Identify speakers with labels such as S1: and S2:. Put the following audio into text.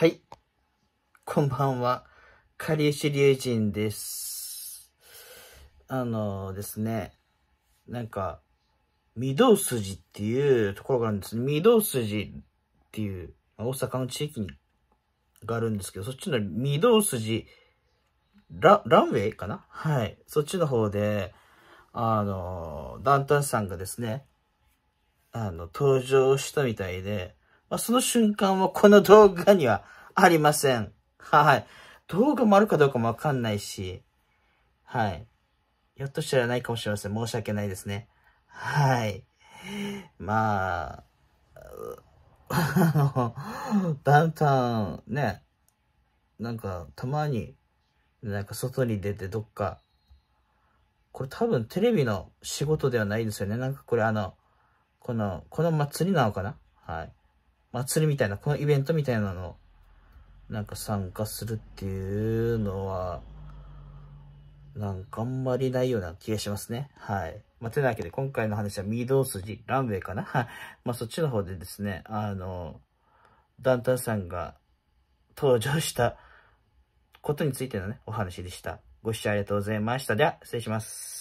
S1: はい。こんばんは。かりゆしりゅうじんです。あのですね、なんか、御堂筋っていうところがあるんです。御堂筋っていう、大阪の地域にがあるんですけど、そっちの御堂筋ラ、ランウェイかなはい。そっちの方で、あの、ダウンタウンさんがですね、あの、登場したみたいで、まあ、その瞬間はこの動画にはありません。はい。動画もあるかどうかもわかんないし、はい。ひょっとしたらないかもしれません。申し訳ないですね。はい。まあ、あの、ダ ウンタウンね、なんかたまに、なんか外に出てどっか、これ多分テレビの仕事ではないですよね。なんかこれあの、この、この祭りなのかなはい。祭りみたいな、このイベントみたいなの、なんか参加するっていうのは、なんかあんまりないような気がしますね。はい。まあ、てなわけで、今回の話は御堂筋、ランウェイかな。はい。まあ、そっちの方でですね、あの、ダンタンさんが登場したことについてのね、お話でした。ご視聴ありがとうございました。では、失礼します。